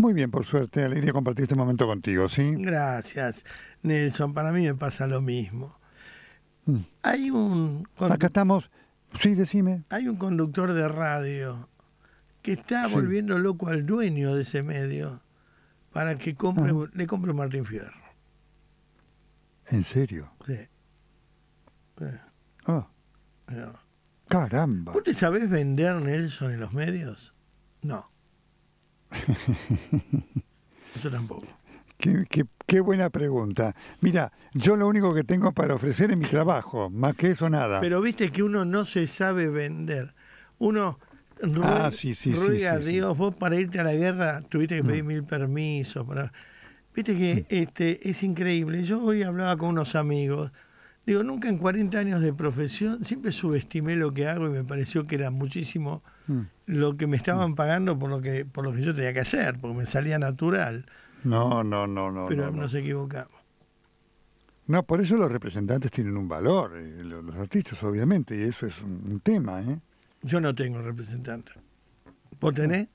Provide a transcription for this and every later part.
Muy bien, por suerte, alegría compartir este momento contigo, ¿sí? Gracias, Nelson. Para mí me pasa lo mismo. Mm. Hay un. Acá estamos. Sí, decime. Hay un conductor de radio que está volviendo loco al dueño de ese medio para que compre, ah. le compre un Martín Fierro. ¿En serio? Sí. Ah. Caramba. ¿Vos te sabés vender, Nelson, en los medios? No. Eso tampoco. Qué, qué, buena pregunta. Mira, yo lo único que tengo para ofrecer es mi trabajo, más que eso nada. Pero viste que uno no se sabe vender. Uno ruega, ah, sí, sí, sí, Dios, vos para irte a la guerra tuviste que pedir mm. mil permisos. Para... Viste que mm. este, es increíble. Yo hoy hablaba con unos amigos Digo, nunca en 40 años de profesión, siempre subestimé lo que hago y me pareció que era muchísimo mm. lo que me estaban mm. pagando por lo que por lo que yo tenía que hacer, porque me salía natural. No, no, no, no. Pero nos equivocamos. No, por eso los representantes tienen un valor, eh, los artistas obviamente, y eso es un, tema. ¿eh? Yo no tengo representante. ¿Vos tenés?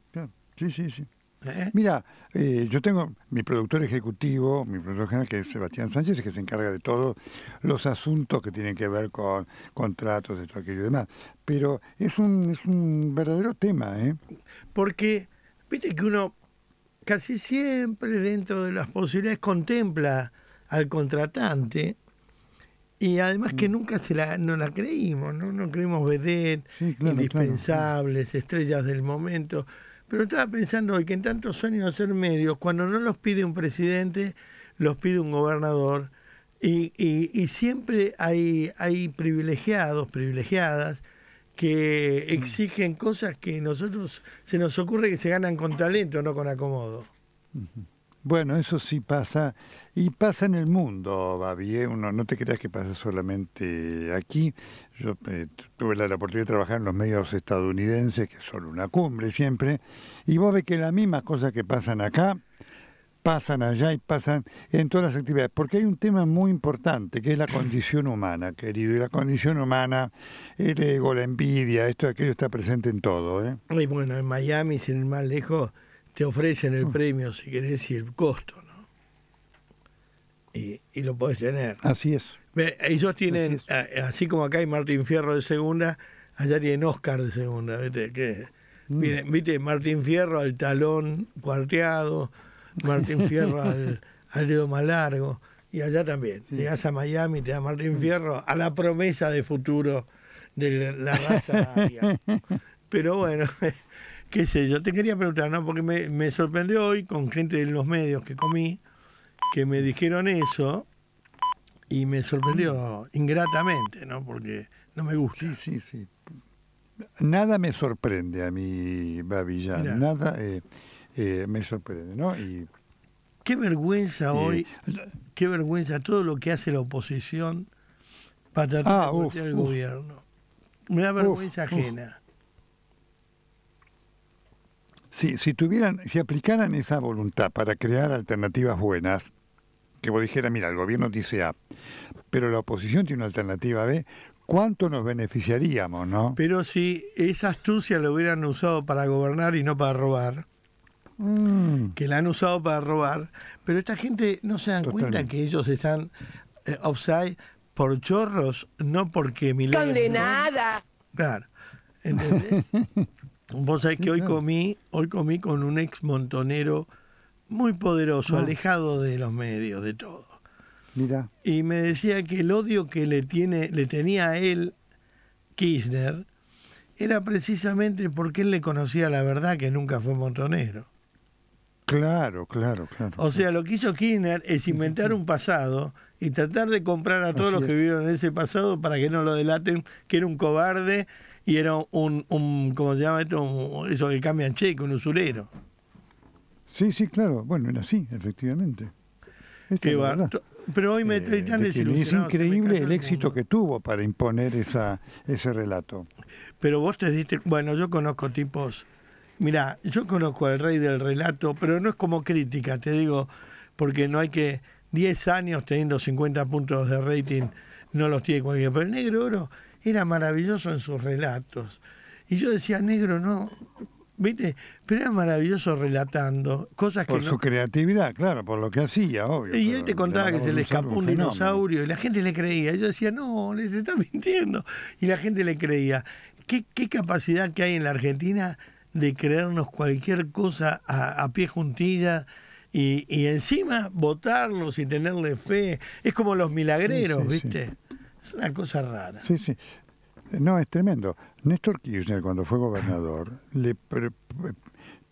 Sí, sí, sí. ¿Eh? Mira, eh, yo tengo mi productor ejecutivo, mi productor general, que es Sebastián Sánchez, que se encarga de todos los asuntos que tienen que ver con contratos, de todo aquello y demás. Pero es un, es un verdadero tema, ¿eh? Porque, viste que uno casi siempre dentro de las posibilidades contempla al contratante y además que mm. nunca se la, no la creímos, no, no creímos BD, indispensables, estrellas del momento. Pero estaba pensando hoy que en tantos sueños de ser medios, cuando no los pide un presidente, los pide un gobernador, y, y, y siempre hay, hay privilegiados, privilegiadas, que mm. exigen cosas que nosotros se nos ocurre que se ganan con talento, no con acomodo. Bueno, eso sí pasa y pasa en el mundo, Babi, ¿eh? uno no te creas que pasa solamente aquí. Yo eh, tuve la, oportunidad de trabajar en los medios estadounidenses, que son una cumbre siempre, y vos ves que las mismas cosas que pasan acá, pasan allá y pasan en todas las actividades, porque hay un tema muy importante, que es la condición humana, querido, y la condición humana, el ego, la envidia, esto, aquello está presente en todo. ¿eh? Y bueno, en Miami, sin ir más lejos, te ofrecen el mm. premio, si querés, y el costo, ¿no? y, lo puedes tener. Así es. Ellos tienen, así, como acá hay Martín Fierro de segunda, allá tienen Oscar de segunda, ¿viste? Mm. Martín Fierro al talón cuarteado, Martín Fierro al, dedo más largo, y allá también. Sí. a Miami, te da Martín mm. Fierro a la promesa de futuro de la raza Pero bueno, qué sé yo, te quería preguntar, ¿no? Porque me, me sorprendió hoy con gente de los medios que comí, que me dijeron eso y me sorprendió ingratamente, ¿no? Porque no me gusta. Sí, sí, sí. Nada me sorprende a mí, Babillán. Nada eh, eh, me sorprende, ¿no? qué vergüenza hoy, qué vergüenza todo lo que hace la oposición para tratar ah, de el gobierno. Me da vergüenza ajena. si tuvieran, si aplicaran esa voluntad para crear alternativas buenas, que vos dijeras, mira, el gobierno dice A, pero la oposición tiene una alternativa B, ¿cuánto nos beneficiaríamos, no? Pero si esa astucia la hubieran usado para gobernar y no para robar, mm. que la han usado para robar, pero esta gente no se dan cuenta que ellos están eh, offside por chorros, no porque milagros. ¡Condenada! Claro, ¿entendés? Vos sabés que hoy comí, hoy comí con un ex montonero muy poderoso, ah. alejado de los medios, de todo. Mira. Y me decía que el odio que le, tiene, le tenía a él, Kirchner, era precisamente porque él le conocía la verdad que nunca fue montonero. Claro, claro, claro. O sea, lo que hizo Kirchner es inventar un pasado y tratar de comprar a todos los que vivieron ese pasado para que no lo delaten, que era un cobarde y era un, un ¿cómo se llama esto? eso que cambian cheque, un usurero. Sí, sí, claro. Bueno, era así, efectivamente. pero hoy me eh, tan Es increíble el éxito que tuvo para imponer esa, ese relato. Pero vos te diste, bueno, yo conozco tipos, mira, yo conozco al rey del relato, pero no es como crítica, te digo, porque no hay que 10 años teniendo 50 puntos de rating, no los tiene cualquiera, pero el negro oro era maravilloso en sus relatos. Y yo decía, negro, no, ¿Viste? Pero era maravilloso relatando cosas que. Por su creatividad, claro, por lo que hacía, obvio. Y él te contaba que se le escapó un dinosaurio y la gente le creía. Yo decía, no, les está mintiendo. Y la gente le creía. ¿Qué, capacidad que hay en la Argentina de creernos cualquier cosa a, pie juntilla? Y, encima votarlos y tenerle fe. Es como los milagreros, ¿viste? Es una cosa rara. Sí, sí. No, es tremendo. Néstor Kirchner, cuando fue gobernador, ah. le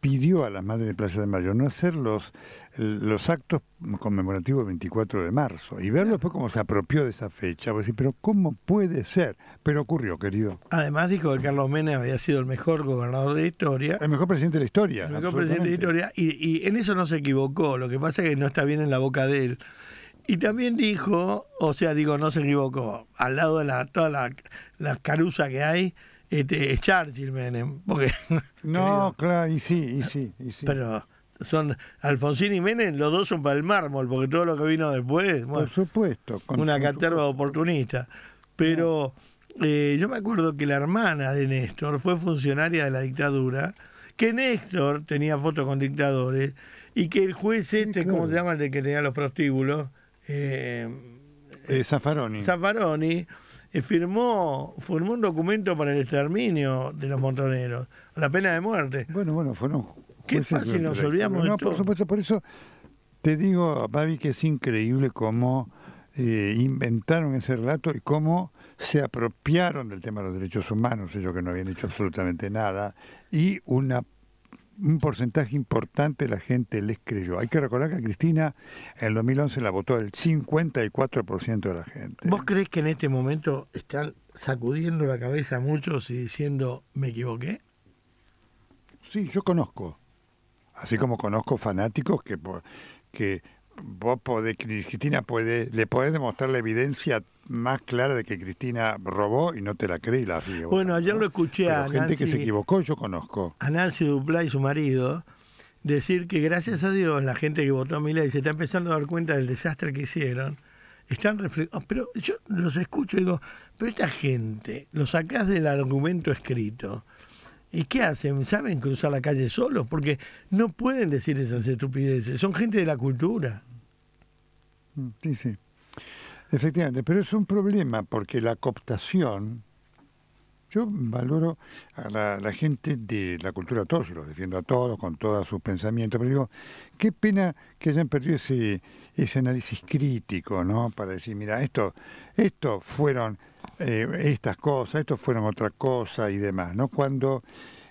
pidió a las madres de Plaza de Mayo no hacer los, los actos conmemorativos del 24 de marzo y verlo después como se apropió de esa fecha. pero ¿cómo puede ser? Pero ocurrió, querido. Además dijo que Carlos Menem había sido el mejor gobernador de historia. El mejor presidente de la historia. El mejor presidente de la historia. Y, y en eso no se equivocó. Lo que pasa es que no está bien en la boca de él. Y también dijo, o sea, digo, no se equivocó, al lado de la, toda la, la que hay, este, es Churchill Menem. Porque, no, claro, y sí, y sí, y sí. Pero son Alfonsín y Menem, los dos son para el mármol, porque todo lo que vino después, bueno, supuesto, con una caterva oportunista. Pero eh, yo me acuerdo que la hermana de Néstor fue funcionaria de la dictadura, que Néstor tenía fotos con dictadores y que el juez este, ¿cómo se llama el de que tenía los prostíbulos? Eh, eh, Zaffaroni. Eh, firmó, firmó un documento para el exterminio de los montoneros, la pena de muerte. Bueno, bueno, fueron. Qué fácil nos olvidamos no, de No, Por supuesto, por eso te digo, Babi, que es increíble cómo inventaron ese relato y cómo se apropiaron del tema de los derechos humanos, ellos que no habían hecho absolutamente nada, y una un porcentaje importante de la gente les creyó. Hay que recordar que Cristina en 2011 la votó el 54% de la gente. ¿Vos crees que en este momento están sacudiendo la cabeza muchos y diciendo me equivoqué? Sí, yo conozco. Así como conozco fanáticos que, que vos podés, Cristina puede, le podés demostrar la evidencia más clara de que Cristina robó y no te la creí? la Bueno, ayer lo escuché a gente que se equivocó, yo conozco. A Nancy Duplá y su marido decir que gracias a Dios la gente que votó a Milei se está empezando a dar cuenta del desastre que hicieron. Están reflexionando. Oh, pero yo los escucho y digo, pero esta gente, lo sacás del argumento escrito ¿Y qué hacen? ¿Saben cruzar la calle solos? Porque no pueden decir esas estupideces. Son gente de la cultura. Mm, sí, sí. Efectivamente, pero es un problema porque la cooptación yo valoro a la, gente de la cultura, a todos, yo los defiendo a todos, con todos sus pensamientos, pero digo, qué pena que hayan perdido ese, ese análisis crítico, ¿no? Para decir, mira, esto, esto fueron eh, estas cosas, esto fueron otra cosa y demás, ¿no? Cuando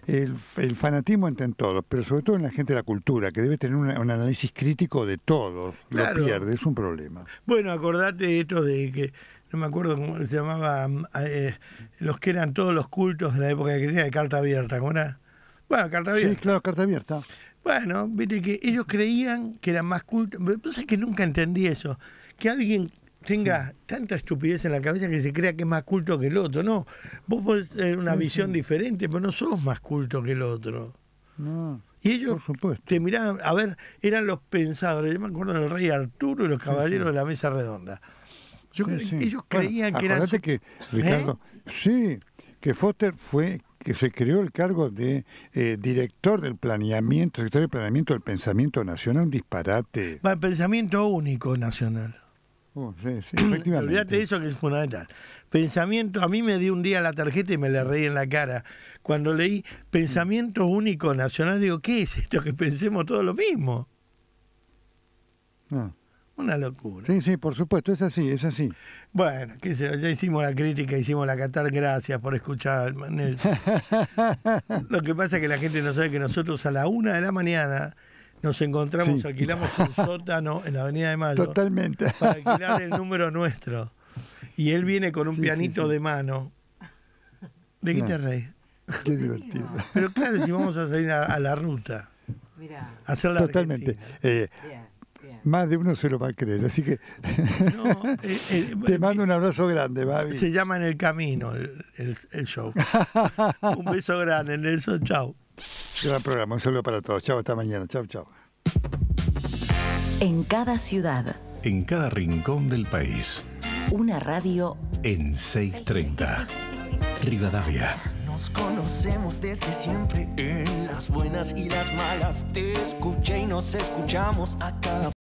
el, fanatismo entra en todos, pero sobre todo en la gente de la cultura, que debe tener un análisis crítico de todos, lo pierde, es un problema. Bueno, acordate esto de que no me acuerdo cómo se llamaba, mm, eh, los que eran todos los cultos de la época cristiana de carta abierta, ¿cómo era? Bueno, carta abierta. Sí, claro, carta abierta. Bueno, viste que ellos creían que eran más cultos. Entonces que nunca entendí eso. Que alguien tenga tanta estupidez en la cabeza que se crea que es más culto que el otro. No, vos podés tener una visión diferente, pero no sos más culto que el otro. No, y ellos te miraban, a ver, eran los pensadores. Yo me acuerdo del rey Arturo y los caballeros de la mesa redonda. Ellos creían que era. que, ¿Eh? Ricardo, sí, que Foster fue que se creó el cargo de eh, director del planeamiento, secretario de planeamiento del pensamiento nacional, un disparate. Va, el pensamiento único nacional. Oh, sí, efectivamente. Olvídate eso que es fundamental. Pensamiento, a mí me dio un día la tarjeta y me la reí en la cara. Cuando leí Pensamiento mm. Único Nacional, digo, ¿qué es esto? Que pensemos todo lo mismo. Ah. Una locura. Sí, sí, por supuesto, es así, es así. Bueno, ya hicimos la crítica, hicimos la catar, gracias por escuchar, Lo que pasa es que la gente no sabe que nosotros a la una de la mañana nos encontramos, alquilamos un sótano en la Avenida de Mayo. Totalmente. Para alquilar el número nuestro. Y él viene con un pianito de mano. ¿De qué te reís? Qué divertido. Pero claro, si vamos a salir a, la ruta. Mirá. hacer Totalmente. Eh, más de uno se lo va a creer, así que eh, eh, te eh, mando un abrazo grande, Babi. Se llama En el Camino el, show. un beso grande, eso chao. Gran programa, un saludo para todos. Chao, hasta mañana. Chao, chao. En cada ciudad. En cada rincón del país. Una radio. En 630. Rivadavia. Nos conocemos desde siempre en las buenas y las malas. Te escuché y nos escuchamos a cada